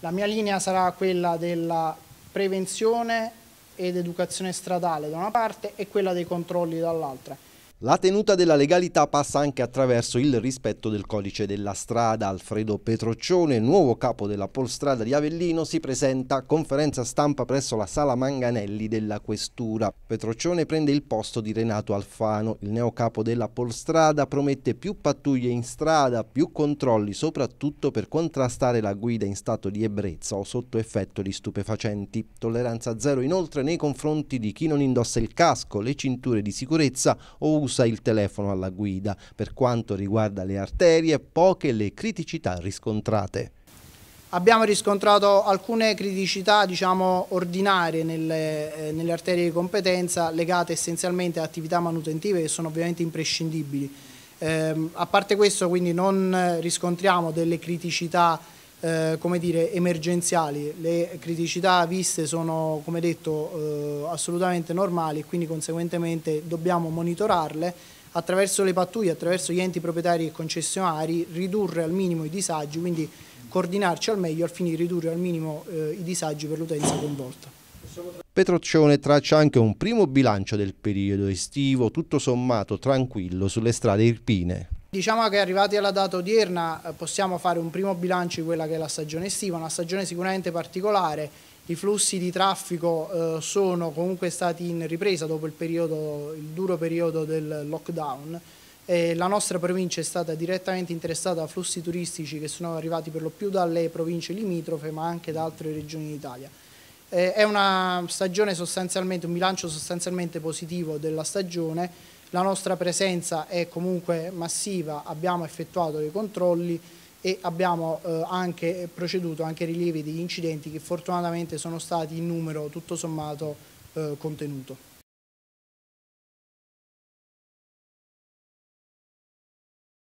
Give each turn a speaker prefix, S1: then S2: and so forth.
S1: La mia linea sarà quella della prevenzione ed educazione stradale da una parte e quella dei controlli dall'altra.
S2: La tenuta della legalità passa anche attraverso il rispetto del codice della strada. Alfredo Petroccione, nuovo capo della Polstrada di Avellino, si presenta a conferenza stampa presso la Sala Manganelli della Questura. Petroccione prende il posto di Renato Alfano. Il neo capo della Polstrada promette più pattuglie in strada, più controlli, soprattutto per contrastare la guida in stato di ebbrezza o sotto effetto di stupefacenti. Tolleranza zero inoltre nei confronti di chi non indossa il casco, le cinture di sicurezza o usa usa il telefono alla guida. Per quanto riguarda le arterie, poche le criticità riscontrate.
S1: Abbiamo riscontrato alcune criticità diciamo, ordinarie nelle, eh, nelle, arterie di competenza legate essenzialmente a attività manutentive che sono ovviamente imprescindibili. Eh, a parte questo quindi non riscontriamo delle criticità eh, come dire, emergenziali. Le criticità viste sono, come detto, eh, assolutamente normali e quindi conseguentemente dobbiamo monitorarle attraverso le pattuglie, attraverso gli enti proprietari e concessionari, ridurre al minimo i disagi, quindi coordinarci al meglio al fine di ridurre al minimo eh, i disagi per l'utenza coinvolta.
S2: Petroccione traccia anche un primo bilancio del periodo estivo, tutto sommato tranquillo sulle strade irpine.
S1: Diciamo che arrivati alla data odierna eh, possiamo fare un primo bilancio di quella che è la stagione estiva, una stagione sicuramente particolare, i flussi di traffico eh, sono comunque stati in ripresa dopo il, periodo, il duro periodo del lockdown, la nostra provincia è stata direttamente interessata a flussi turistici che sono arrivati per lo più dalle province limitrofe ma anche da altre regioni d'Italia. Eh, è una stagione sostanzialmente, un bilancio sostanzialmente positivo della stagione la nostra presenza è comunque massiva, abbiamo effettuato dei controlli e abbiamo eh, anche proceduto anche rilievi degli incidenti che fortunatamente sono stati in numero tutto sommato eh, contenuto.